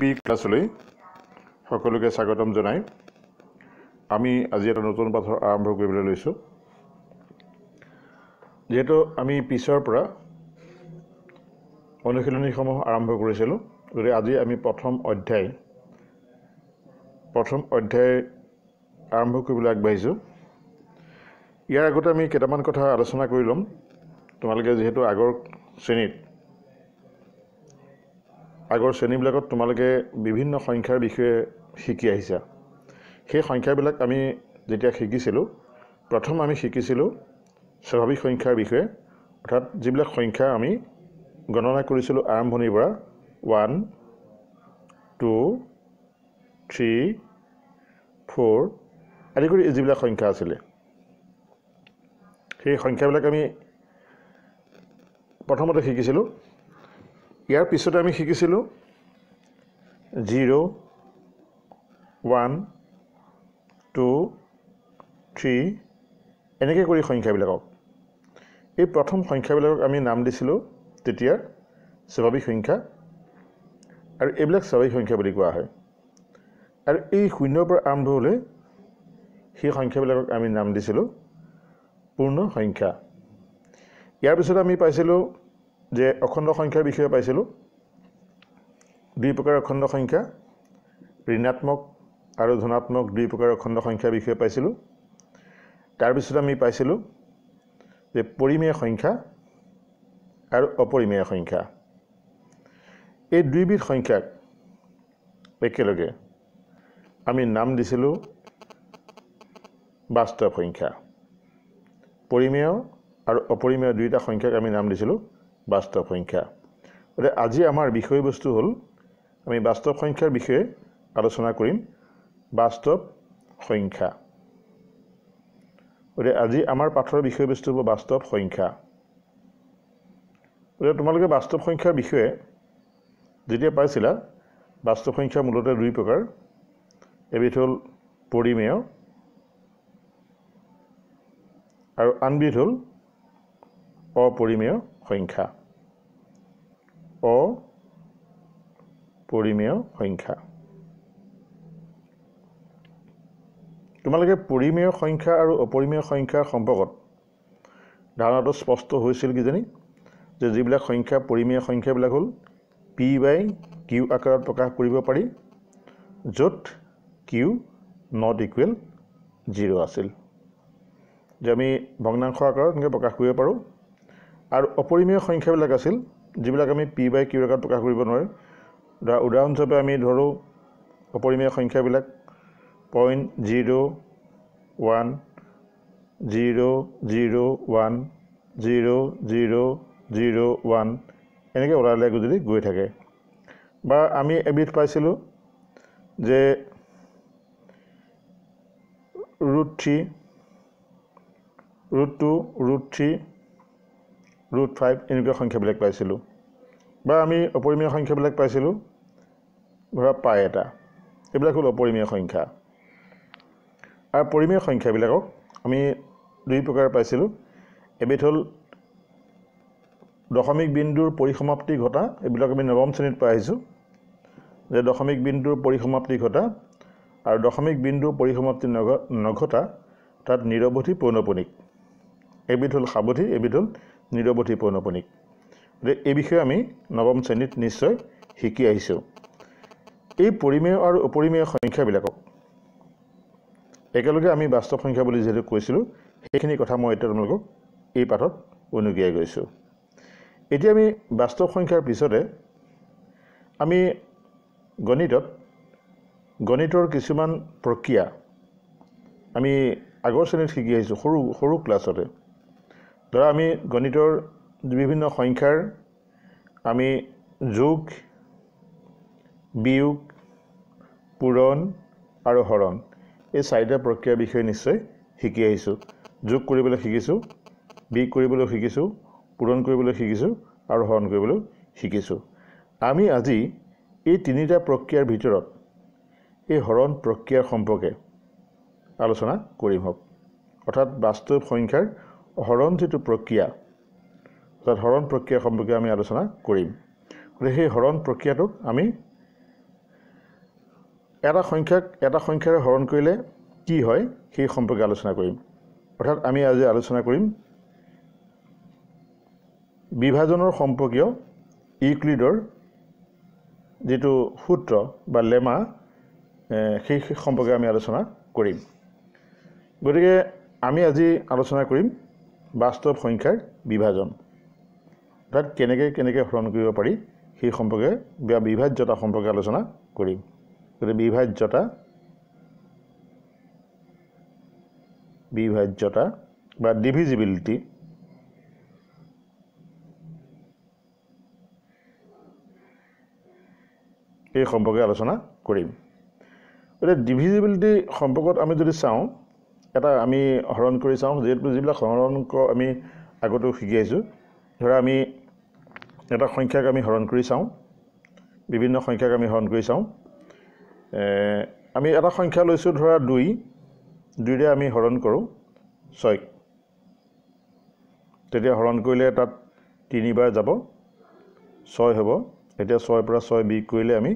P ক্লাছলৈ সকলোকে স্বাগতম জনাই আমি আজি এটা নতুন পাঠৰ আৰম্ভ কৰিবলৈ লৈছোঁ যিহেতু আমি পিছৰ পৰা অনুশীলনীসমূহ আৰম্ভ কৰিছিলোঁ গতিকে আজি আমি প্ৰথম অধ্যায় প্ৰথম অধ্যায় আৰম্ভ কৰিবলৈ আগবাঢ়িছোঁ ইয়াৰ আগতে আমি কেইটামান কথা আলোচনা কৰি ল'ম তোমালোকে যিহেতু আগৰ শ্ৰেণীত আগৰ শ্ৰেণীবিলাকত তোমালোকে বিভিন্ন সংখ্যাৰ বিষয়ে শিকি আহিছা সেই সংখ্যাবিলাক আমি যেতিয়া শিকিছিলোঁ প্ৰথম আমি শিকিছিলোঁ স্বাভাৱিক সংখ্যাৰ বিষয়ে অৰ্থাৎ যিবিলাক সংখ্যা আমি গণনা কৰিছিলোঁ আৰম্ভণিৰ পৰা ওৱান টু থ্ৰী ফ'ৰ আদি কৰি যিবিলাক সংখ্যা আছিলে সেই সংখ্যাবিলাক আমি প্ৰথমতে শিকিছিলোঁ ইয়াৰ পিছতে আমি শিকিছিলোঁ জিৰ' ওৱান টু থ্ৰী এনেকৈ কৰি সংখ্যাবিলাকক এই প্ৰথম সংখ্যাবিলাকক আমি নাম দিছিলোঁ তেতিয়া স্বাভাৱিক সংখ্যা আৰু এইবিলাক স্বাভাৱিক সংখ্যা বুলি কোৱা হয় আৰু এই শূন্যৰ পৰা আৰম্ভ হ'লে সেই সংখ্যাবিলাকক আমি নাম দিছিলোঁ পূৰ্ণ সংখ্যা ইয়াৰ পিছত আমি পাইছিলোঁ যে অখণ্ড সংখ্যাৰ বিষয়ে পাইছিলোঁ দুই প্ৰকাৰৰ অখণ্ড সংখ্যা ঋণাত্মক আৰু ধনাত্মক দুই প্ৰকাৰৰ অখণ্ড সংখ্যাৰ বিষয়ে পাইছিলোঁ তাৰপিছত আমি পাইছিলোঁ যে পৰিমেয় সংখ্যা আৰু অপৰিমেয় সংখ্যা এই দুইবিধ সংখ্যাক একেলগে আমি নাম দিছিলোঁ বাস্তৱ সংখ্যা পৰিমেয় আৰু অপৰিমেয় দুয়োটা সংখ্যাক আমি নাম দিছিলোঁ বাস্তৱ সংখ্যা গতিকে আজি আমাৰ বিষয়বস্তু হ'ল আমি বাস্তৱ সংখ্যাৰ বিষয়ে আলোচনা কৰিম বাস্তৱ সংখ্যা গতিকে আজি আমাৰ পাঠৰ বিষয়বস্তু হ'ব বাস্তৱ সংখ্যা গতিকে তোমালোকে বাস্তৱ সংখ্যাৰ বিষয়ে যেতিয়া পাইছিলা বাস্তৱ সংখ্যা মূলতে দুই প্ৰকাৰ এবিধ হ'ল পৰিমেয় আৰু আনবিধ হ'ল অপৰিমেয় সংখ্যা অপৰিমেয় সংখ্যা তোমালোকে পৰিমেয় সংখ্যা আৰু অপৰিমেয় সংখ্যাৰ সম্পৰ্কত ধাৰণাটো স্পষ্ট হৈছিল কিজানি যে যিবিলাক সংখ্যা পৰিমেয় সংখ্যাবিলাক হ'ল পি বাই কিউ আকাৰত প্ৰকাশ কৰিব পাৰি য'ত কিউ নট ইকুৱেল জিৰ' আছিল যে আমি ভগ্নাংশ আকাৰত এনেকৈ প্ৰকাশ কৰিব পাৰোঁ আৰু অপৰিমেয় সংখ্যাবিলাক আছিল যিবিলাক আমি পি বাই কিউ ৰেখাত প্ৰকাশ কৰিব নোৱাৰোঁ ধৰা উদাহৰণস্বৰূপে আমি ধৰোঁ অপৰিমীয়া সংখ্যাবিলাক point zero' one zero' zero' one zero' zero' zero' one এনেকৈ ওলালৈ গুজৰি গৈ থাকে বা আমি এবিধ পাইছিলোঁ যে root three root two root three root five এনেকুৱা সংখ্যাবিলাক পাইছিলোঁ বা আমি অপৰিমীয় সংখ্যাবিলাক পাইছিলোঁ ধৰা পাই এটা এইবিলাক হ'ল অপৰিমীয় সংখ্যা আৰু পৰিমেয় সংখ্যাবিলাকক আমি দুই প্ৰকাৰে পাইছিলোঁ এবিধ হ'ল দশমিক বিন্দুৰ পৰিসমাপ্তি ঘটা এইবিলাক আমি নৱম শ্ৰেণীত পাই আহিছোঁ যে দশমিক বিন্দুৰ পৰিসমাপ্তি ঘটা আৰু দশমিক বিন্দুৰ পৰিসমাপ্তি নঘ নঘটা তাত নিৰৱধি পৌনপণিক এবিধ হ'ল সাৱধি এবিধ হ'ল নিৰৱধি পৌনপণিক যে এই বিষয়ে আমি নৱম শ্ৰেণীত নিশ্চয় শিকি আহিছোঁ এই পৰিমেয় আৰু অপৰিমেয় সংখ্যাবিলাকক একেলগে আমি বাস্তৱ সংখ্যা বুলি যিহেতু কৈছিলোঁ সেইখিনি কথা মই এতিয়া তোমালোকক এই পাঠত উনুকিয়াই গৈছোঁ এতিয়া আমি বাস্তৱ সংখ্যাৰ পিছতে আমি গণিতত গণিতৰ কিছুমান প্ৰক্ৰিয়া আমি আগৰ শ্ৰেণীত শিকি আহিছোঁ সৰু সৰু ক্লাছতে ধৰা আমি গণিতৰ বিভিন্ন সংখ্যাৰ আমি যোগ বিয়োগ পূৰণ আৰু হৰণ এই চাৰিটা প্ৰক্ৰিয়াৰ বিষয়ে নিশ্চয় শিকি আহিছোঁ যোগ কৰিবলৈ শিকিছোঁ বিয়োগ কৰিবলৈ শিকিছোঁ পূৰণ কৰিবলৈ শিকিছোঁ আৰু হৰণ কৰিবলৈ শিকিছোঁ আমি আজি এই তিনিটা প্ৰক্ৰিয়াৰ ভিতৰত এই হৰণ প্ৰক্ৰিয়া সম্পৰ্কে আলোচনা কৰিম হওক অৰ্থাৎ বাস্তৱ সংখ্যাৰ হৰণ যিটো প্ৰক্ৰিয়া অৰ্থাৎ হৰণ প্ৰক্ৰিয়া সম্পৰ্কে আমি আলোচনা কৰিম গতিকে সেই হৰণ প্ৰক্ৰিয়াটোক আমি এটা সংখ্যাক এটা সংখ্যাৰে হৰণ কৰিলে কি হয় সেই সম্পৰ্কে আলোচনা কৰিম অৰ্থাৎ আমি আজি আলোচনা কৰিম বিভাজনৰ সম্পৰ্কীয় ইউক্লিডৰ যিটো সূত্ৰ বা লেমা সেই সম্পৰ্কে আমি আলোচনা কৰিম গতিকে আমি আজি আলোচনা কৰিম বাস্তৱ সংখ্যাৰ বিভাজন তাত কেনেকৈ কেনেকৈ হৰণ কৰিব পাৰি সেই সম্পৰ্কে বা বিভাজ্যতা সম্পৰ্কে আলোচনা কৰিম গতিকে বিভাজ্যতা বিভাজ্যতা বা ডিভিজিবিলিটি এই সম্পৰ্কে আলোচনা কৰিম গতিকে ডিভিজিবিলিটি সম্পৰ্কত আমি যদি চাওঁ এটা আমি হৰণ কৰি চাওঁ যিহেতু যিবিলাক হৰণ আমি আগতেও শিকি আহিছোঁ ধৰা আমি এটা সংখ্যাক আমি হৰণ কৰি চাওঁ বিভিন্ন সংখ্যাক আমি হৰণ কৰি চাওঁ আমি এটা সংখ্যা লৈছোঁ ধৰা দুই দুইৰে আমি হৰণ কৰোঁ ছয়ক তেতিয়া হৰণ কৰিলে তাত তিনিবাৰ যাব ছয় হ'ব এতিয়া ছয়ৰ পৰা ছয় বিয়োগ কৰিলে আমি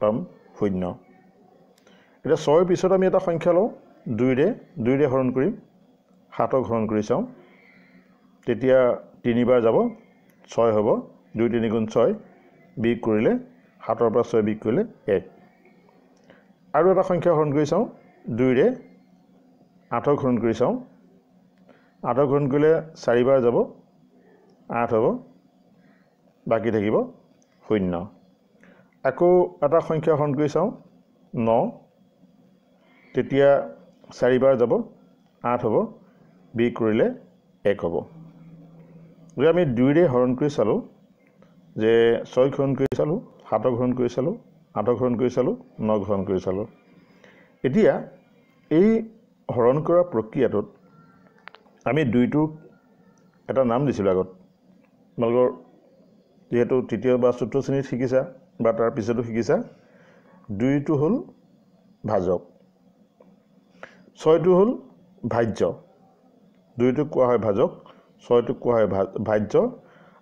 পাম শূন্য এতিয়া ছয়ৰ পিছত আমি এটা সংখ্যা লওঁ দুইৰে দুইৰে হৰণ কৰিম সাতক হৰণ কৰি চাওঁ তেতিয়া তিনিবাৰ যাব ছয় হ'ব দুই তিনি গুণ ছয় বিয়োগ কৰিলে সাতৰ পৰা ছয় বিয়োগ কৰিলে এক আৰু এটা সংখ্যা হৰণ কৰি চাওঁ দুইৰে আঠক হৰণ কৰি চাওঁ আঠক হৰণ কৰিলে চাৰিবাৰ যাব আঠ হ'ব বাকী থাকিব শূন্য আকৌ এটা সংখ্যা হৰণ কৰি চাওঁ ন তেতিয়া চাৰিবাৰ যাব আঠ হ'ব বি কৰিলে এক হ'ব গতিকে আমি দুইৰে হৰণ কৰি চালোঁ যে ছয় গ্ৰহণ কৰি চালোঁ সাতক গ্ৰহণ কৰি চালোঁ আঠক গ্ৰহণ কৰি চালোঁ ন গ্ৰহণ কৰি চালোঁ এতিয়া এই হৰণ কৰা প্ৰক্ৰিয়াটোত আমি দুইটোক এটা নাম দিছিলোঁ আগত তোমালোকৰ যিহেতু তৃতীয় বা চতুৰ্থ শ্ৰেণীত শিকিছা বা তাৰ পিছতো শিকিছা দুইটো হ'ল ভাজক ছয়টো হ'ল ভাজ্য দুইটোক কোৱা হয় ভাজক ছয়টোক কোৱা হয় ভা ভাজ্য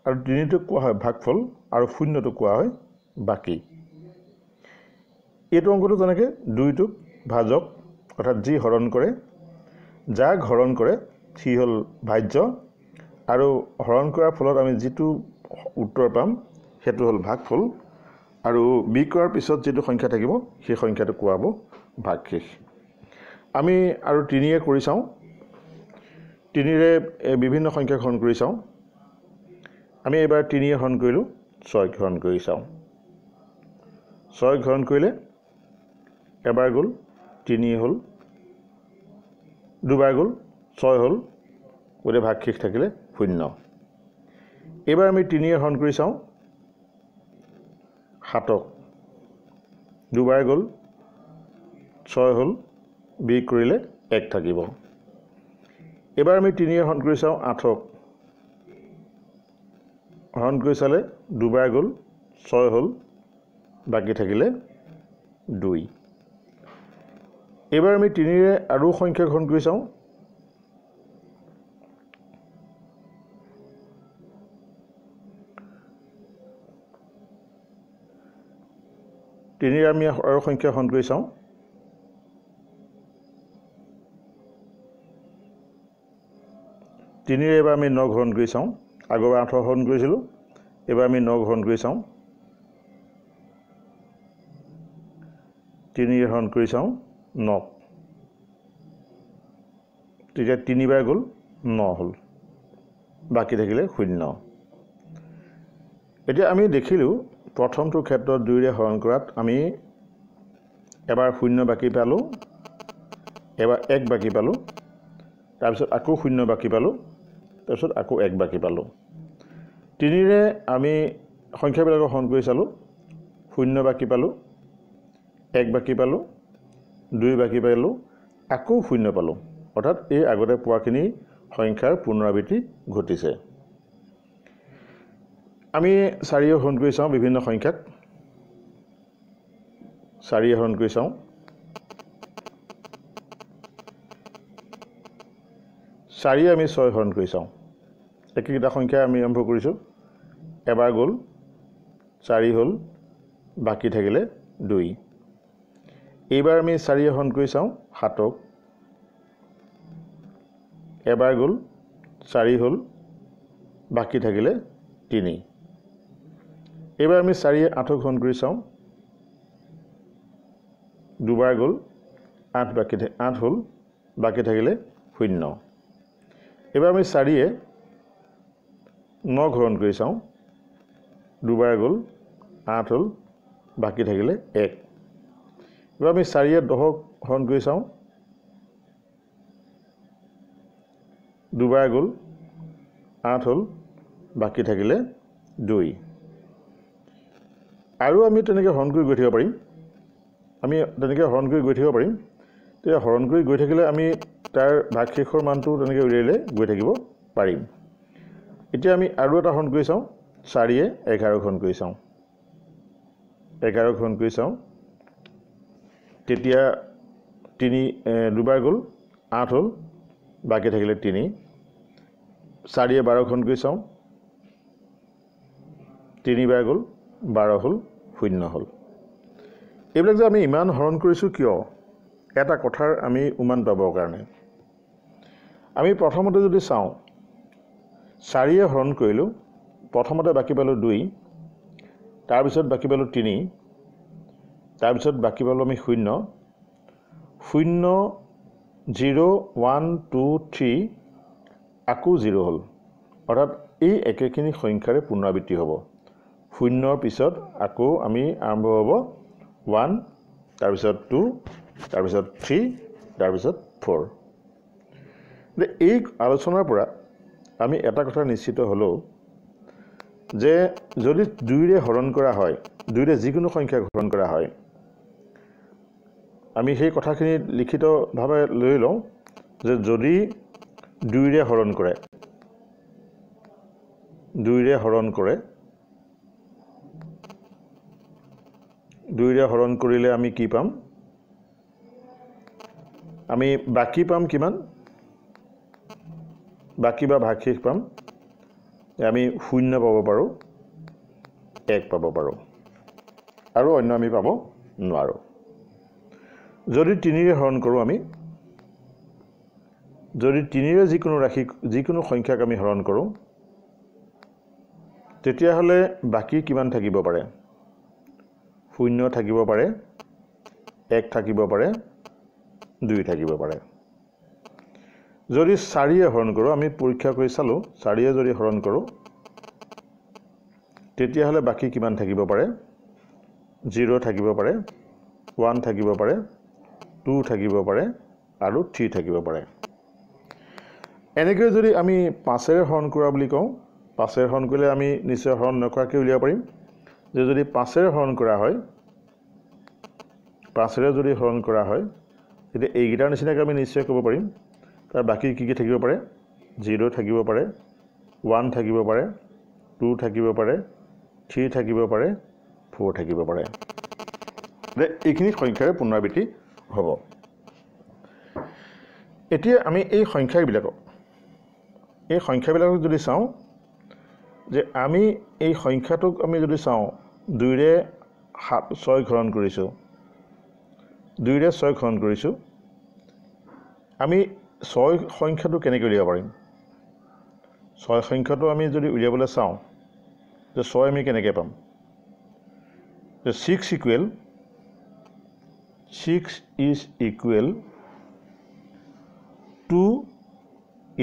আৰু তিনিটোক কোৱা হয় ভাগফল আৰু শূন্যটোক কোৱা হয় বাকী এইটো অংকটো যেনেকৈ দুইটোক ভাজক অৰ্থাৎ যি হৰণ কৰে যাক হৰণ কৰে সি হ'ল ভাজ্য আৰু হৰণ কৰাৰ ফলত আমি যিটো উত্তৰ পাম সেইটো হ'ল ভাগফল আৰু বি কৰাৰ পিছত যিটো সংখ্যা থাকিব সেই সংখ্যাটো কোৱা হ'ব ভাগশেষ আমি আৰু তিনিয়ে কৰি চাওঁ তিনিৰে বিভিন্ন সংখ্যা গ্ৰহণ কৰি চাওঁ আমি এইবাৰ তিনিয়ে হৰণ কৰিলোঁ ছয় ঘৰণ কৰি চাওঁ ছয় ঘৰণ কৰিলে এবাৰ গ'ল তিনি হ'ল দুবাৰ গ'ল ছয় হ'ল গোটেই ভাগশেষ থাকিলে শূন্য এইবাৰ আমি তিনিয়ে হৰণ কৰি চাওঁ সাতক দুবাৰ গ'ল ছয় হ'ল বি কৰিলে এক থাকিব এইবাৰ আমি তিনিয়ে হৰণ কৰি চাওঁ আঠক হৰণ কৰি চালে দুবাৰ গ'ল ছয় হ'ল বাকী থাকিলে দুই এইবাৰ আমি তিনিৰে আৰু সংখ্যা হৰণ কৰি চাওঁ তিনিৰে আমি আৰু সংখ্যা হৰণ কৰি চাওঁ তিনিৰে এবাৰ আমি ন ঘৰণ কৰি চাওঁ আগৰবাৰ আঠ হৰণ কৰিছিলোঁ এইবাৰ আমি ন হৰণ কৰি চাওঁ তিনি হৰণ কৰি চাওঁ ন তেতিয়া তিনিবাৰ গ'ল ন হ'ল বাকী থাকিলে শূন্য এতিয়া আমি দেখিলোঁ প্ৰথমটো ক্ষেত্ৰত দুয়োৰে হৰণ কৰাত আমি এবাৰ শূন্য বাকী পালোঁ এবাৰ এক বাকী পালোঁ তাৰপিছত আকৌ শূন্য বাকী পালোঁ তাৰপিছত আকৌ এক বাকী পালোঁ তিনিৰে আমি সংখ্যাবিলাকৰ হৰণ কৰি চালোঁ শূন্য বাকী পালোঁ এক বাকী পালোঁ দুই বাকী পালোঁ আকৌ শূন্য পালোঁ অৰ্থাৎ এই আগতে পোৱাখিনি সংখ্যাৰ পুনৰাবৃত্তি ঘটিছে আমি চাৰিয়ে হৰণ কৰি চাওঁ বিভিন্ন সংখ্যাত চাৰিয়ে হৰণ কৰি চাওঁ চাৰিয়ে আমি ছয় হৰণ কৰি চাওঁ একেকেইটা সংখ্যাই আমি আৰম্ভ কৰিছোঁ এবাৰ গ'ল চাৰি হ'ল বাকী থাকিলে দুই এইবাৰ আমি চাৰি এখন কৰি চাওঁ সাতক এবাৰ গ'ল চাৰি হ'ল বাকী থাকিলে তিনি এইবাৰ আমি চাৰিয়ে আঠক হন কৰি চাওঁ দুবাৰ গ'ল আঠ বাকী আঠ হ'ল বাকী থাকিলে শূন্য এইবাৰ আমি চাৰিয়ে ন ঘূৰণ কৰি চাওঁ দুবাৰ গ'ল আঠ হ'ল বাকী থাকিলে এক এইবাৰ আমি চাৰিয়ে দহক হৰণ কৰি চাওঁ দুবাৰ গ'ল আঠ হ'ল বাকী থাকিলে দুই আৰু আমি তেনেকৈ হৰণ কৰি গৈ থাকিব পাৰিম আমি তেনেকৈ হৰণ কৰি গৈ থাকিব পাৰিম তেতিয়া হৰণ কৰি গৈ থাকিলে আমি তাৰ ভাগশেষৰ মানটো তেনেকৈ উলিয়াই লৈ গৈ থাকিব পাৰিম এতিয়া আমি আৰু এটা হৰণ কৰি চাওঁ চাৰিয়ে এঘাৰ খণ্ড কৰি চাওঁ এঘাৰ খণ্ড কৰি চাওঁ তেতিয়া তিনি দুবাৰ গ'ল আঠ হ'ল বাকী থাকিলে তিনি চাৰিয়ে বাৰ খণ্ড কৰি চাওঁ তিনিবাৰ গ'ল বাৰ হ'ল শূন্য হ'ল এইবিলাক যে আমি ইমান হৰণ কৰিছোঁ কিয় এটা কথাৰ আমি উমান পাবৰ কাৰণে আমি প্ৰথমতে যদি চাওঁ চাৰিয়ে হৰণ কৰিলোঁ প্ৰথমতে বাকী পালোঁ দুই তাৰপিছত বাকী পালোঁ তিনি তাৰপিছত বাকী পালোঁ আমি শূন্য শূন্য জিৰ' ওৱান টু থ্ৰী আকৌ জিৰ' হ'ল অৰ্থাৎ এই একেখিনি সংখ্যাৰে পুনৰাবৃত্তি হ'ব শূন্যৰ পিছত আকৌ আমি আৰম্ভ হ'ব ওৱান তাৰপিছত টু তাৰপিছত থ্ৰী তাৰপিছত ফ'ৰ এই আলোচনাৰ পৰা আমি এটা কথা নিশ্চিত হ'লোঁ যে যদি দুইৰে হৰণ কৰা হয় দুইৰে যিকোনো সংখ্যা হৰণ কৰা হয় আমি সেই কথাখিনি লিখিতভাৱে লৈ লওঁ যে যদি দুইৰে হৰণ কৰে দুইৰে হৰণ কৰে দুইৰে হৰণ কৰিলে আমি কি পাম আমি বাকী পাম কিমান বাকী বা কিবা ভাগশেষ পাম আমি শূন্য পাব পাৰোঁ এক পাব পাৰোঁ আৰু অন্য আমি পাব নোৱাৰোঁ যদি তিনিৰে হৰণ কৰোঁ আমি যদি তিনিৰে যিকোনো ৰাশি যিকোনো সংখ্যাক আমি হৰণ কৰোঁ তেতিয়াহ'লে বাকী কিমান থাকিব পাৰে শূন্য থাকিব পাৰে এক থাকিব পাৰে দুই থাকিব পাৰে যদি চাৰিয়ে হৰণ কৰোঁ আমি পৰীক্ষা কৰি চালোঁ চাৰিয়ে যদি হৰণ কৰোঁ তেতিয়াহ'লে বাকী কিমান থাকিব পাৰে জিৰ' থাকিব পাৰে ওৱান থাকিব পাৰে টু থাকিব পাৰে আৰু থ্ৰী থাকিব পাৰে এনেকৈ যদি আমি পাঁচেৰে হৰণ কৰা বুলি কওঁ পাঁচেৰে হৰণ কৰিলে আমি নিশ্চয় হৰণ নকৰাকৈ উলিয়াব পাৰিম যে যদি পাঁচেৰে হৰণ কৰা হয় পাঁচেৰে যদি হৰণ কৰা হয় তেতিয়া এইকেইটাৰ নিচিনাকৈ আমি নিশ্চয় ক'ব পাৰিম তাৰ বাকী কি কি থাকিব পাৰে জিৰ' থাকিব পাৰে ওৱান থাকিব পাৰে টু থাকিব পাৰে থ্ৰী থাকিব পাৰে ফ'ৰ থাকিব পাৰে এইখিনি সংখ্যাৰে পুনৰাবৃত্তি হ'ব এতিয়া আমি এই সংখ্যাবিলাকক এই সংখ্যাবিলাকক যদি চাওঁ যে আমি এই সংখ্যাটোক আমি যদি চাওঁ দুইৰে সাত ছয় ঘৰণ কৰিছোঁ দুইৰে ছয় ঘৰণ কৰিছোঁ আমি ছয় সংখ্যাটো কেনেকৈ উলিয়াব পাৰিম ছয় সংখ্যাটো আমি যদি উলিয়াবলৈ চাওঁ যে ছয় আমি কেনেকৈ পাম যে six equal six is equal to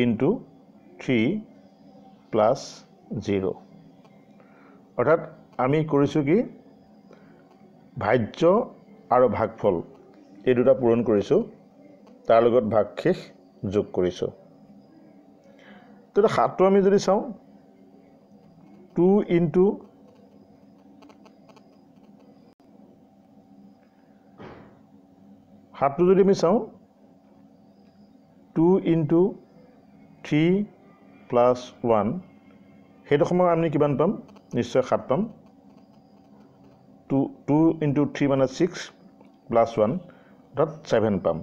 into three plus zero' অৰ্থাৎ আমি কৰিছোঁ কি ভাজ্য আৰু ভাগফল এই দুটা পূৰণ কৰিছোঁ তাৰ লগত ভাগশেষ যোগ কৰিছোঁ তেতিয়া সাতটো আমি যদি চাওঁ টু ইনটু সাতটো যদি আমি চাওঁ two into three plus one সেইটো সময়ত আমি কিমান পাম নিশ্চয় সাত পাম টু টু ইনটু থ্ৰী মানে ছিক্স প্লাছ ওৱান অৰ্থাৎ ছেভেন পাম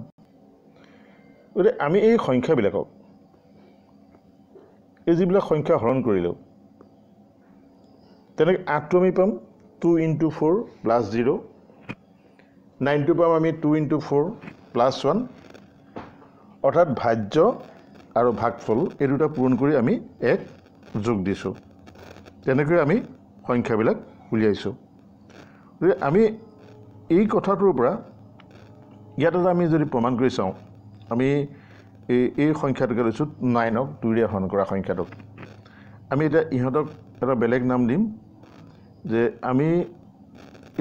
গতিকে আমি এই সংখ্যাবিলাকক এই যিবিলাক সংখ্যা হৰণ কৰিলেও তেনেকৈ আঠটো আমি পাম two into four plus zero' নাইনটো পাম আমি two into four plus one অৰ্থাৎ ভাজ্য আৰু ভাগ ফল এই দুটা পূৰণ কৰি আমি এক যোগ দিছোঁ তেনেকৈ আমি সংখ্যাবিলাক উলিয়াইছোঁ গতিকে আমি এই কথাটোৰ পৰা ইয়াত এটা আমি যদি প্ৰমাণ কৰি চাওঁ আমি এই এই সংখ্যাটোকে লৈছোঁ নাইনক দুইৰে হন কৰা সংখ্যাটোক আমি এতিয়া ইহঁতক এটা বেলেগ নাম দিম যে আমি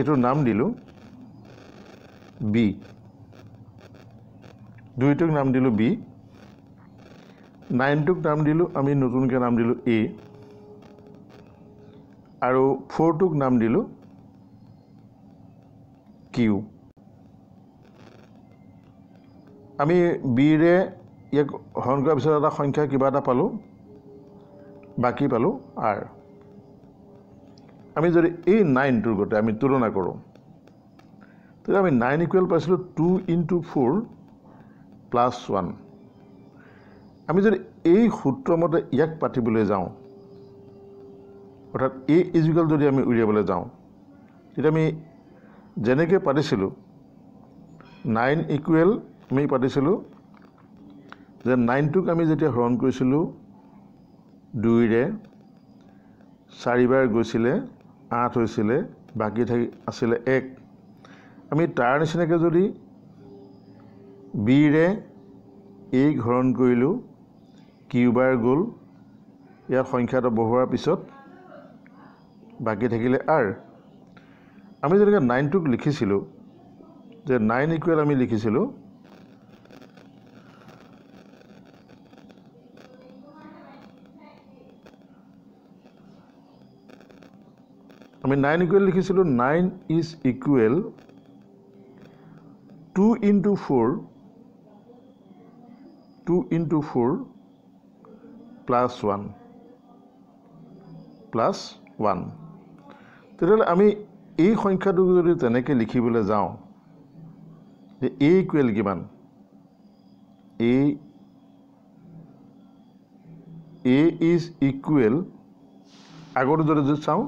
এইটো নাম দিলোঁ বি দুইটোক নাম দিলোঁ বি নাইনটোক নাম দিলোঁ আমি নতুনকৈ নাম দিলোঁ এ আৰু ফ'ৰটোক নাম দিলোঁ কিউ আমি বিৰে ইয়াক হৰণ কৰাৰ পিছত এটা সংখ্যা কিবা এটা পালোঁ বাকী পালোঁ আৰ আমি যদি এই নাইনটোৰ গতে আমি তুলনা কৰোঁ তেতিয়া আমি নাইন ইকুৱেল পাইছিলোঁ two into four plus one আমি যদি এই সূত্ৰমতে ইয়াক পাতিবলৈ যাওঁ অৰ্থাৎ এই ইজুকেল যদি আমি উলিয়াবলৈ যাওঁ তেতিয়া আমি যেনেকৈ পাতিছিলোঁ নাইন ইকুৱেল আমি পাতিছিলোঁ যে নাইনটোক আমি যেতিয়া হৰণ কৰিছিলোঁ দুইৰে চাৰিবাৰ গৈছিলে আঠ হৈছিলে বাকী থাকি আছিলে এক আমি তাৰ নিচিনাকৈ যদি বিৰে এই হৰণ কৰিলোঁ কিউবাৰ গ'ল ইয়াৰ সংখ্যাটো বহোৱাৰ পিছত বাকী থাকিলে আৰ আমি যেনেকৈ নাইনটোক লিখিছিলোঁ যে নাইন ইকুৱেল আমি লিখিছিলোঁ আমি নাইন ইকুৱেল লিখিছিলোঁ nine is equal two into four two into four plus one plus one তেতিয়াহ'লে আমি এই সংখ্যাটো যদি তেনেকৈ লিখিবলৈ যাওঁ যে এ ইকুৱেল কিমান এ এ ইজ ইকুৱেল আগৰ দৰে যদি চাওঁ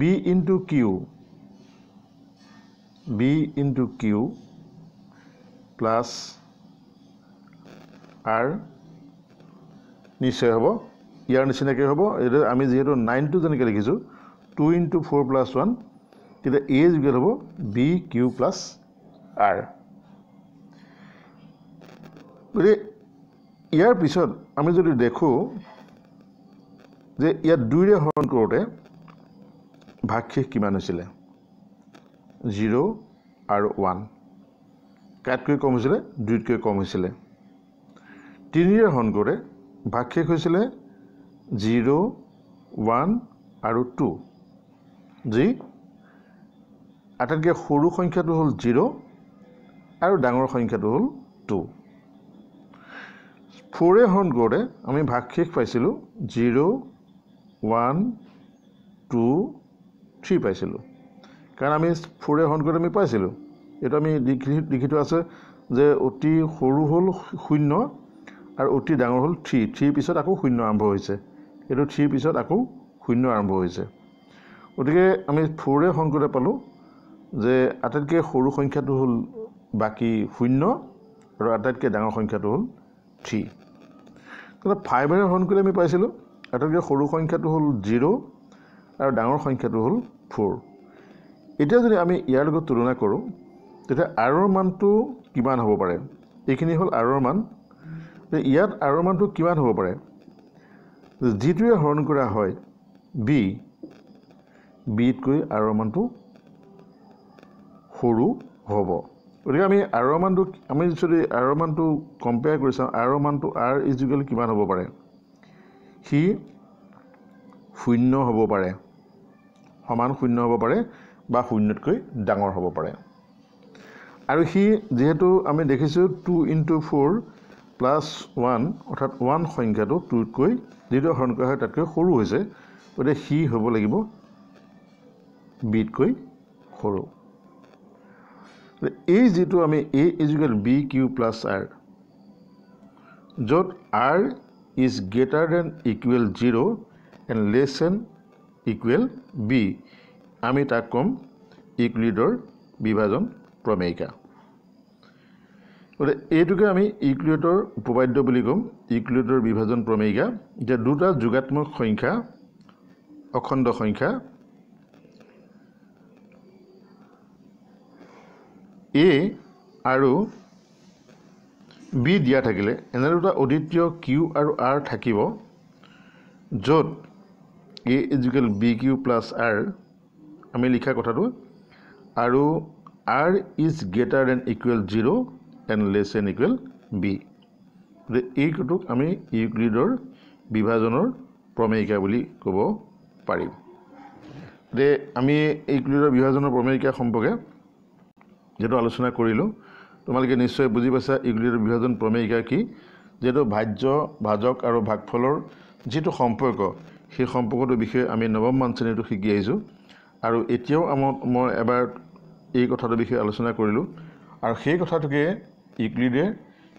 B into Q B into Q plus R নিশ্চয় হ'ব ইয়াৰ নিচিনাকৈ হ'ব এইটো আমি যিহেতু নাইনটো যেনেকৈ লিখিছোঁ two into four plus one তেতিয়া এ যোগেল হ'ব বি কিউ প্লাছ আৰ গতিকে ইয়াৰ পিছত আমি যদি দেখোঁ যে ইয়াত দুইৰে হৰণ কৰোঁতে ভাগশেষ কিমান হৈছিলে জিৰ' আৰু ওৱান কাতকৈ কম হৈছিলে দুইতকৈ কম হৈছিলে তিনিৰে হন কৰে ভাগশেষ হৈছিলে জিৰ' ওৱান আৰু টু যি আটাইতকৈ সৰু সংখ্যাটো হ'ল জিৰ' আৰু ডাঙৰ সংখ্যাটো হ'ল টু ফ'ৰে হন কৰে আমি ভাগশেষ পাইছিলোঁ জিৰ' ওৱান টু থ্ৰী পাইছিলোঁ কাৰণ আমি ফ'ৰে হৰণ কৰি আমি পাইছিলোঁ এইটো আমি লিখি থোৱা আছে যে অতি সৰু হ'ল শূন্য আৰু অতি ডাঙৰ হ'ল থ্ৰী থ্ৰীৰ পিছত আকৌ শূন্য আৰম্ভ হৈছে এইটো থ্ৰীৰ পিছত আকৌ শূন্য আৰম্ভ হৈছে গতিকে আমি ফ'ৰে কৰি পালোঁ যে আটাইতকৈ সৰু সংখ্যাটো হ'ল বাকী শূন্য আৰু আটাইতকৈ ডাঙৰ সংখ্যাটো হ'ল থ্ৰী ফাইভেৰে ফাইভেৰে কৰি আমি পাইছিলোঁ আটাইতকৈ সৰু সংখ্যাটো হ'ল জিৰ' আৰু ডাঙৰ সংখ্যাটো হ'ল ফ'ৰ এতিয়া যদি আমি ইয়াৰ লগত তুলনা কৰোঁ তেতিয়া আৰৰ মানটো কিমান হ'ব পাৰে এইখিনি হ'ল আৰৰ মান যে ইয়াত আৰৰ মানটো কিমান হ'ব পাৰে যিটোৱে হৰণ কৰা হয় বি বিতকৈ আৰৰ মানটো সৰু হ'ব গতিকে আমি আৰৰ মানটো আমি যদি আৰৰ মানটো কম্পেয়াৰ কৰি চাওঁ আৰৰ মানটো আৰ ইজুকেল কিমান হ'ব পাৰে সি শূন্য হ'ব পাৰে সমান শূন্য হ'ব পাৰে বা শূন্যতকৈ ডাঙৰ হ'ব পাৰে আৰু সি যিহেতু আমি দেখিছোঁ two into four plus one অৰ্থাৎ ওৱান সংখ্যাটো টুতকৈ যিটো হৰণ কৰা হয় তাতকৈ সৰু হৈছে গতিকে সি হ'ব লাগিব বিতকৈ সৰু এই যিটো আমি A equal B Q plus R য'ত R is greater than equal zero' and less than equal B আমি তাক ক'ম ইকুলিডৰ বিভাজন প্ৰমেয়িকা গতিকে এইটোকে আমি ইউক্লিয়েটৰ উপবাদ্য বুলি ক'ম ইউক্লিয়েটৰ বিভাজন প্ৰমেয়িকা যে দুটা যোগাত্মক সংখ্যা অখণ্ড সংখ্যা এ আৰু বি দিয়া থাকিলে এনে দুটা অদ্বিতীয় কিউ আৰু আৰ থাকিব য'ত A equal B Q plus R আমি লিখা কথাটো আৰু R is greater than equal zero' and less than equal B গতিকে এইটোক আমি ইউক্লিডৰ বিভাজনৰ প্ৰমেয়িকা বুলি ক'ব পাৰিম গতিকে আমি ইউক্লিডৰ বিভাজনৰ প্ৰমেয়িকা সম্পৰ্কে যিহেতু আলোচনা কৰিলোঁ তোমালোকে নিশ্চয় বুজি পাইছা ইউক্লিডৰ বিভাজন প্ৰমেয়িকা কি যিহেতু ভাজ্য ভাজক আৰু ভাগফলৰ যিটো সম্পৰ্ক সেই সম্পৰ্কটোৰ বিষয়ে আমি নৱম মান শ্ৰেণীটো শিকি আহিছোঁ আৰু এতিয়াও আমাক মই এবাৰ এই কথাটোৰ বিষয়ে আলোচনা কৰিলোঁ আৰু সেই কথাটোকে ইউক্লিডে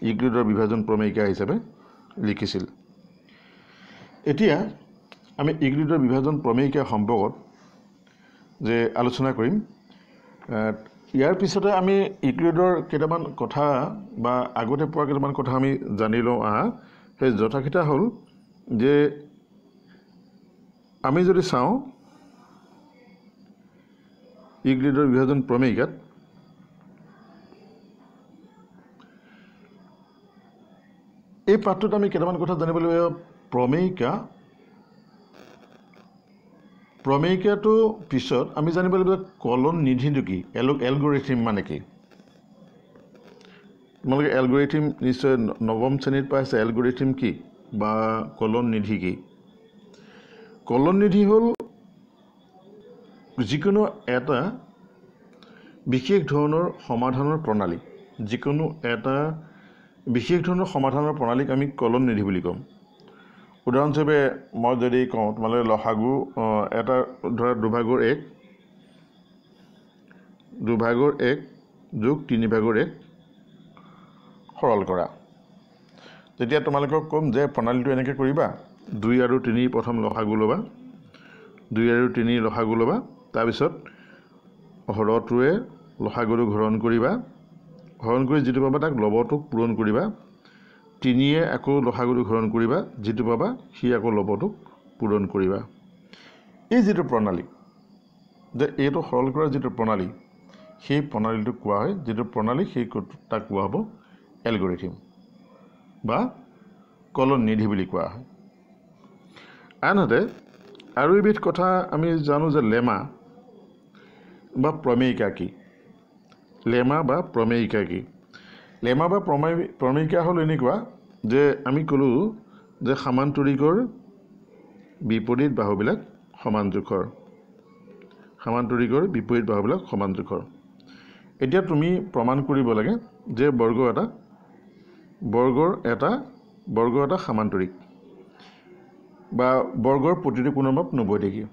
ইউক্লিডৰ বিভাজন প্ৰমেয়িকা হিচাপে লিখিছিল এতিয়া আমি ইউক্লিডৰ বিভাজন প্ৰমেয়িকা সম্পৰ্কত যে আলোচনা কৰিম ইয়াৰ পিছতে আমি ইউক্লিডৰ কেইটামান কথা বা আগতে পোৱা কেইটামান কথা আমি জানি লওঁ আহা সেই যথাকেইটা হ'ল যে আমি যদি চাওঁ ইগ্লিডৰ বিভাজন প্ৰমেয়িকাত এই পাঠটোত আমি কেইটামান কথা জানিবলৈ লাগিব প্ৰমেয়িকা প্ৰমেয়িকাটো পিছত আমি জানিব লাগিব কলন নিধিটো কি এল এলগৰিথিম মানে কি তোমালোকে এলগৰিথিম নিশ্চয় নৱম শ্ৰেণীত পাইছে এলগৰিথিম কি বা কলন নিধি কি নিধি হ'ল যিকোনো এটা বিশেষ ধৰণৰ সমাধানৰ প্ৰণালী যিকোনো এটা বিশেষ ধৰণৰ সমাধানৰ প্ৰণালীক আমি কলন নিধি বুলি ক'ম উদাহৰণস্বৰূপে মই যদি কওঁ তোমালোকে লহাগু এটা ধৰা দুভাগৰ এক দুভাগৰ এক যোগ তিনিভাগৰ এক সৰল কৰা তেতিয়া তোমালোকক ক'ম যে প্ৰণালীটো এনেকৈ কৰিবা দুই আৰু তিনি প্ৰথম লসাগু ল'বা দুই আৰু তিনিৰ লসাগু ল'বা তাৰপিছত হ্ৰদটোৱে লসাগুটো ঘৰণ কৰিবা ঘৰণ কৰি যিটো পাবা তাক লবটোক পূৰণ কৰিবা তিনিয়ে আকৌ লসাগুটো ঘৰণ কৰিবা যিটো পাবা সি আকৌ লবটোক পূৰণ কৰিবা এই যিটো প্ৰণালী যে এইটো সৰল কৰা যিটো প্ৰণালী সেই প্ৰণালীটোক কোৱা হয় যিটো প্ৰণালী সেই তাক কোৱা হ'ব এলগৰিথিম বা কলন নিধি বুলি কোৱা হয় আনহাতে আৰু এবিধ কথা আমি জানো যে লেমা বা প্ৰমেয়িকা কি লেমা বা প্ৰমেয়িকা কি লেমা বা প্ৰমে প্ৰমেয়িকা হ'ল এনেকুৱা যে আমি ক'লোঁ যে সামান্তৰিকৰ বিপৰীত বাহুবিলাক সমান জোখৰ সামান্তৰিকৰ বিপৰীত বাহুবিলাক সমান জোখৰ এতিয়া তুমি প্ৰমাণ কৰিব লাগে যে বৰ্গ এটা বৰ্গৰ এটা বৰ্গ এটা সামান্তৰিক বা বৰ্গৰ প্ৰতিটো কোনোবা নব্বৈ ডিগ্ৰী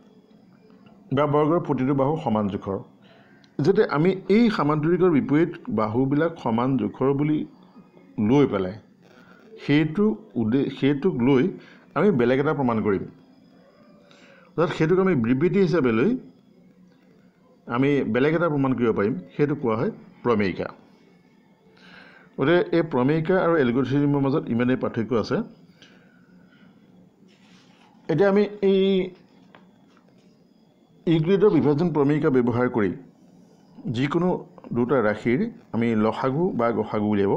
বা বৰ্গৰ প্ৰতিটো বাহু সমান জোখৰ যাতে আমি এই সামান্তৰিকৰ বিপৰীত বাহুবিলাক সমান জোখৰ বুলি লৈ পেলাই সেইটো উদ্দেশ সেইটোক লৈ আমি বেলেগ এটা প্ৰমাণ কৰিম অৰ্থাৎ সেইটোক আমি বিবৃতি হিচাপে লৈ আমি বেলেগ এটা প্ৰমাণ কৰিব পাৰিম সেইটো কোৱা হয় প্ৰমেয়িকা গতিকে এই প্ৰমেয়িকা আৰু এলগ্ৰিজিমৰ মাজত ইমানেই পাৰ্থক্য আছে এতিয়া আমি এই ইগ্ৰেডৰ বিভাজন প্ৰমেয়িকা ব্যৱহাৰ কৰি যিকোনো দুটা ৰাশিৰ আমি লসাগু বা গসাগু উলিয়াব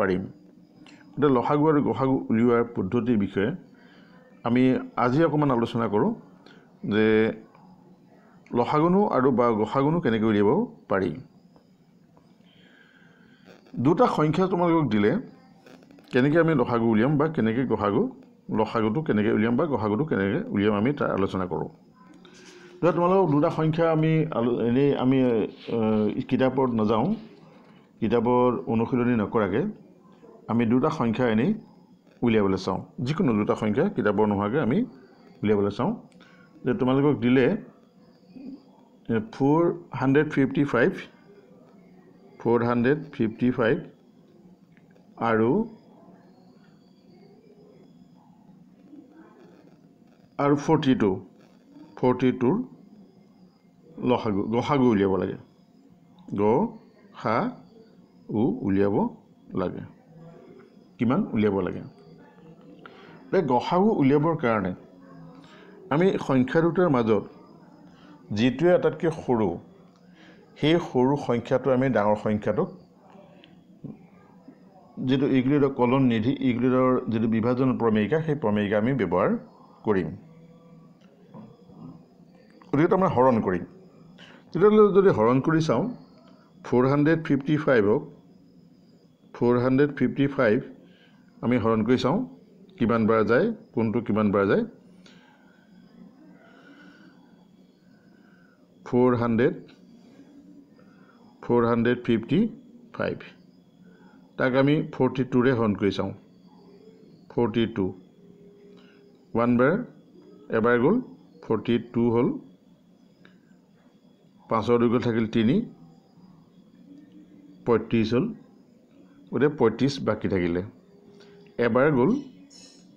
পাৰিম গতিকে লসাগু আৰু গসাগু উলিওৱাৰ পদ্ধতিৰ বিষয়ে আমি আজি অকণমান আলোচনা কৰোঁ যে লসাগুনো আৰু বা গসাগুণো কেনেকৈ উলিয়াব পাৰি দুটা সংখ্যা তোমালোকক দিলে কেনেকৈ আমি লসাগু উলিয়াম বা কেনেকৈ গসাগু লসাগুটো কেনেকৈ উলিয়াম বা গহাগুটো কেনেকৈ উলিয়াম আমি তাৰ আলোচনা কৰোঁ ধৰক তোমালোকক দুটা সংখ্যা আমি আলো এনেই আমি কিতাপত নাযাওঁ কিতাপৰ অনুশীলনী নকৰাকৈ আমি দুটা সংখ্যা এনেই উলিয়াবলৈ চাওঁ যিকোনো দুটা সংখ্যা কিতাপৰ নোহোৱাকৈ আমি উলিয়াবলৈ চাওঁ যে তোমালোকক দিলে four hundred fifty five four hundred fifty five আৰু আৰু ফৰ্টি টু ফৰ্টি টুৰ লসাগু গসাগু উলিয়াব লাগে গ সা উ উলিয়াব লাগে কিমান উলিয়াব লাগে এই গসাগু উলিয়াবৰ কাৰণে আমি সংখ্যা দুটাৰ মাজত যিটোৱে আটাইতকৈ সৰু সেই সৰু সংখ্যাটো আমি ডাঙৰ সংখ্যাটোক যিটো ইগ্ৰিডৰ কলম নিধি ইগ্ৰিডৰ যিটো বিভাজন প্ৰমেয়িকা সেই প্ৰমেয়িকা আমি ব্যৱহাৰ কৰিম গতিকে আমাৰ হৰণ কৰিম তেতিয়াহ'লে যদি হৰণ কৰি চাওঁ ফ'ৰ হাণ্ড্ৰেড ফিফটি ফাইভক ফ'ৰ হাণ্ড্ৰেড ফিফটি ফাইভ আমি হৰণ কৰি চাওঁ কিমান বাৰ যায় কোনটো কিমান বাৰ যায় four hundred four hundred fifty five তাক আমি ফৰ্টি টুৰে হৰণ কৰি চাওঁ ফৰ্টি টু ওৱান বাৰ এবাৰ গ'ল ফৰ্টি টু হ'ল পাঁচৰ দুই গ'ল থাকিল তিনি পঁয়ত্ৰিছ হ'ল গতিকে পঁয়ত্ৰিছ বাকী থাকিলে এবাৰ গ'ল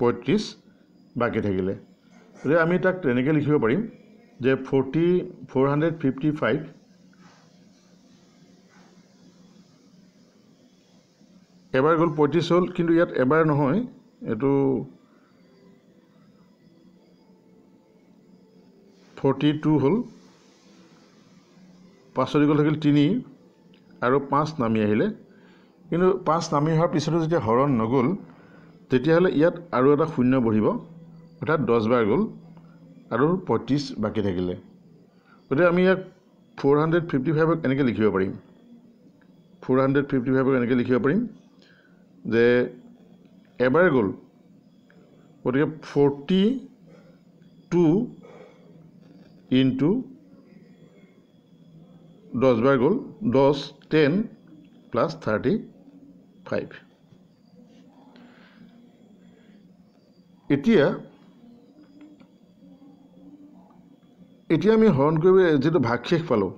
পঁয়ত্ৰিছ বাকী থাকিলে গতিকে আমি তাক তেনেকৈ লিখিব পাৰিম যে forty four hundred fifty five এবাৰ গ'ল পঁয়ত্ৰিছ হ'ল কিন্তু ইয়াত এবাৰ নহয় এইটো ফৰ্টি টু হ'ল পাঁচত গ'ল থাকিল তিনি আৰু পাঁচ নামি আহিলে কিন্তু পাঁচ নামি অহাৰ পিছতো যেতিয়া হৰণ নগ'ল তেতিয়াহ'লে ইয়াত আৰু এটা শূন্য বহিব অৰ্থাৎ দহ বাৰ গ'ল আৰু পঁয়ত্ৰিছ বাকী থাকিলে গতিকে আমি ইয়াক ফ'ৰ হাণ্ড্ৰেড ফিফটি ফাইভক এনেকৈ লিখিব পাৰিম ফ'ৰ হাণ্ড্ৰেড ফিফটি ফাইভক এনেকৈ লিখিব পাৰিম যে এবাৰ গ'ল গতিকে ফৰ্টি টু ইনটু দহ বাৰ গ'ল দহ টেন প্লাছ থাৰ্টি ফাইভ এতিয়া এতিয়া আমি হৰণ কৰিব যিটো ভাগশেষ পালোঁ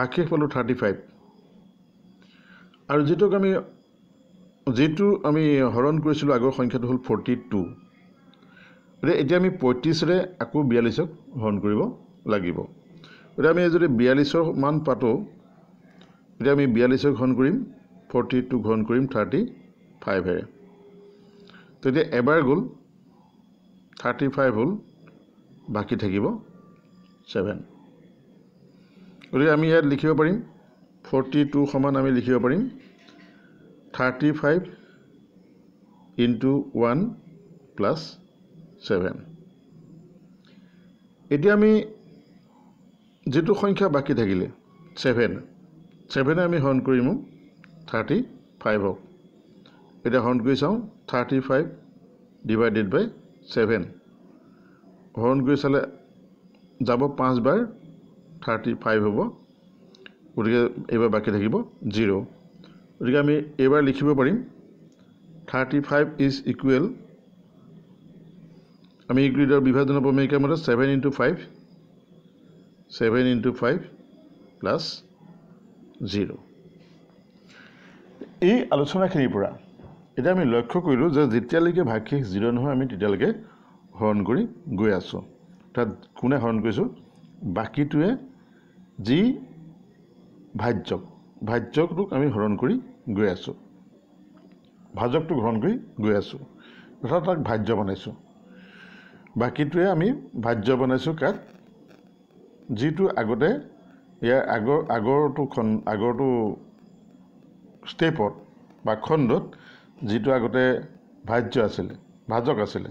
ভাগশেষ পালোঁ থাৰ্টি ফাইভ আৰু যিটোক আমি যিটো আমি হৰণ কৰিছিলোঁ আগৰ সংখ্যাটো হ'ল ফৰ্টি টু গতিকে এতিয়া আমি পঁয়ত্ৰিছেৰে আকৌ বিয়াল্লিছক হৰণ কৰিব লাগিব গতিকে আমি যদি বিয়াল্লিছৰ মান পাতোঁ এতিয়া আমি বিয়াল্লিছৰ ঘন কৰিম ফৰ্টি টু ঘন কৰিম থাৰ্টি ফাইভেৰে তেতিয়া এবাৰ গ'ল থাৰ্টি ফাইভ হ'ল বাকী থাকিব ছেভেন গতিকে আমি ইয়াত লিখিব পাৰিম ফৰ্টি টু সমান আমি লিখিব পাৰিম thirty five into one plus seven এতিয়া আমি যিটো সংখ্যা বাকী থাকিলে ছেভেন ছেভেনে আমি হৰণ কৰিম থাৰ্টি ফাইভক এতিয়া হৰণ কৰি চাওঁ thirty five divided by seven হৰণ কৰি চালে যাব পাঁচ বাৰ থাৰ্টি ফাইভ হ'ব গতিকে এইবাৰ বাকী থাকিব জিৰ' গতিকে আমি এইবাৰ লিখিব পাৰিম থাৰ্টি ফাইভ ইজ ইকুৱেল আমি ইউক্লিডৰ বিভাজনৰ প্ৰমেৰিকাৰ মতে seven into five 7 into 5 plus 0. এই আলোচনাখিনিৰ পৰা এতিয়া আমি লক্ষ্য কৰিলোঁ যে যেতিয়ালৈকে ভাগশেষ জিৰ' নহয় আমি তেতিয়ালৈকে হৰণ কৰি গৈ আছোঁ তাত কোনে হৰণ কৰিছোঁ বাকীটোৱে যি ভাজ্যক ভাজ্যকটোক আমি হৰণ কৰি গৈ আছোঁ ভাজকটোক হৰণ কৰি গৈ আছোঁ অৰ্থাৎ তাক ভাজ্য বনাইছোঁ বাকীটোৱে আমি ভাজ্য বনাইছোঁ কাৰ যিটো আগতে ইয়াৰ আগৰ আগৰটো খণ্ড আগৰটো ষ্টেপত বা খণ্ডত যিটো আগতে ভাজ্য আছিলে ভাজক আছিলে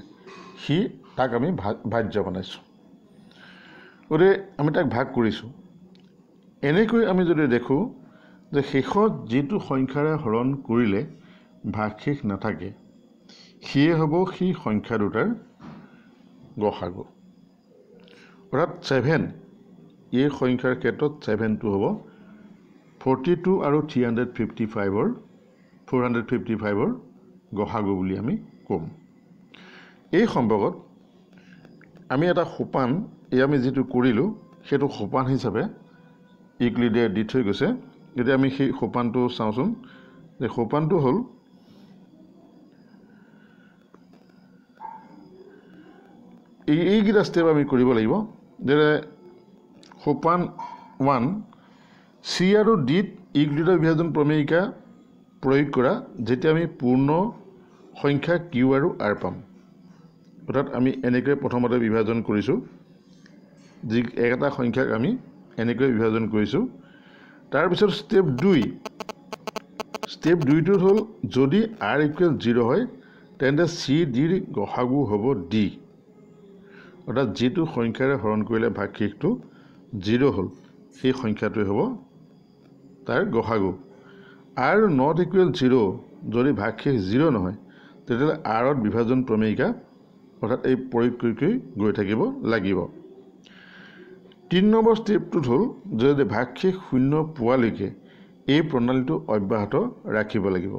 সি তাক আমি ভা ভাজ্য বনাইছোঁ গতিকে আমি তাক ভাগ কৰিছোঁ এনেকৈ আমি যদি দেখোঁ যে শেষত যিটো সংখ্যাৰে হৰণ কৰিলে ভাগ শেষ নাথাকে সিয়ে হ'ব সেই সংখ্যা দুটাৰ গ সাগু অৰ্থাৎ ছেভেন এই সংখ্যাৰ ক্ষেত্ৰত ছেভেনটো হ'ব ফৰ্টি টু আৰু থ্ৰী হাণ্ড্ৰেড ফিফটি ফাইভৰ ফ'ৰ হাণ্ড্ৰেড ফিফটি ফাইভৰ গহাগু বুলি আমি ক'ম এই সম্পৰ্কত আমি এটা সোপান এই আমি যিটো কৰিলোঁ সেইটো সোপান হিচাপে ইউক্লিডে দি থৈ গৈছে এতিয়া আমি সেই সোপানটো চাওঁচোন যে সোপানটো হ'ল এই এইকেইটা ষ্টেপ আমি কৰিব লাগিব যে সোপান ওৱান চি আৰু ডিত ইগ্লিটা বিভাজন প্ৰমেয়িকা প্ৰয়োগ কৰা যেতিয়া আমি পূৰ্ণ সংখ্যা কিউ আৰু আৰ পাম অৰ্থাৎ আমি এনেকৈ প্ৰথমতে বিভাজন কৰিছোঁ যি একেটা সংখ্যাক আমি এনেকৈ বিভাজন কৰিছোঁ তাৰপিছত ষ্টেপ দুই ষ্টেপ দুইটোত হ'ল যদি আৰ ইকুৱেল জিৰ' হয় তেন্তে চি ডিৰ গ সাগু হ'ব ডি অৰ্থাৎ যিটো সংখ্যাৰে হৰণ কৰিলে ভাগশেষটো জিৰ' হ'ল সেই সংখ্যাটোৱে হ'ব তাৰ গ সাগু আৰ নট ইকুৱেল জিৰ' যদি ভাগশেষ জিৰ' নহয় তেতিয়াহ'লে আৰত বিভাজন প্ৰমেয়িকা অৰ্থাৎ এই প্ৰয়োগ কৰি কৰি গৈ থাকিব লাগিব তিনি নম্বৰ ষ্টেপটোত হ'ল যদি ভাগশেষ শূন্য পোৱালৈকে এই প্ৰণালীটো অব্যাহত ৰাখিব লাগিব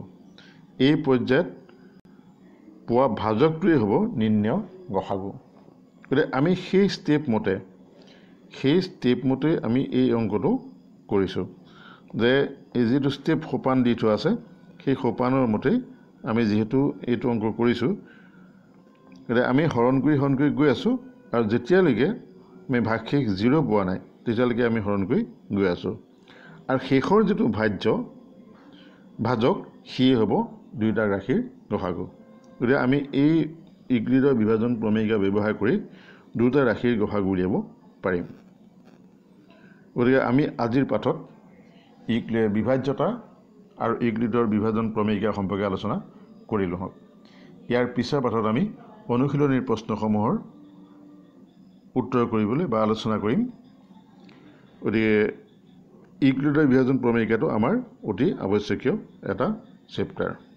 এই পৰ্যায়ত পোৱা ভাজকটোৱেই হ'ব নিৰ্ণয় গ সাগু গতিকে আমি সেই ষ্টেপ মতে সেই ষ্টেপমতে আমি এই অংকটো কৰিছোঁ যে এই যিটো ষ্টেপ সোপান দি থোৱা আছে সেই সোপানৰ মতেই আমি যিহেতু এইটো অংক কৰিছোঁ গতিকে আমি হৰণ কৰি হৰণ কৰি গৈ আছোঁ আৰু যেতিয়ালৈকে আমি ভাগশেষ জিৰ' পোৱা নাই তেতিয়ালৈকে আমি হৰণ কৰি গৈ আছোঁ আৰু শেষৰ যিটো ভাজ্য ভাজক সিয়ে হ'ব দুয়োটা ৰাশিৰ গসাগু গতিকে আমি এই ইগ্ৰিডৰ বিভাজন প্ৰমেয়িকা ব্যৱহাৰ কৰি দুটা ৰাশিৰ গসাগু উলিয়াব পাৰিম গতিকে আমি আজিৰ পাঠত ইউক্লিয় বিভাজ্যতা আৰু ইউক্লিডৰ বিভাজন প্ৰমেয়িকা সম্পৰ্কে আলোচনা কৰিলোঁ হওক ইয়াৰ পিছৰ পাঠত আমি অনুশীলনীৰ প্ৰশ্নসমূহৰ উত্তৰ কৰিবলৈ বা আলোচনা কৰিম গতিকে ইউক্লিডৰ বিভাজন প্ৰমেয়িকাটো আমাৰ অতি আৱশ্যকীয় এটা চেপ্টাৰ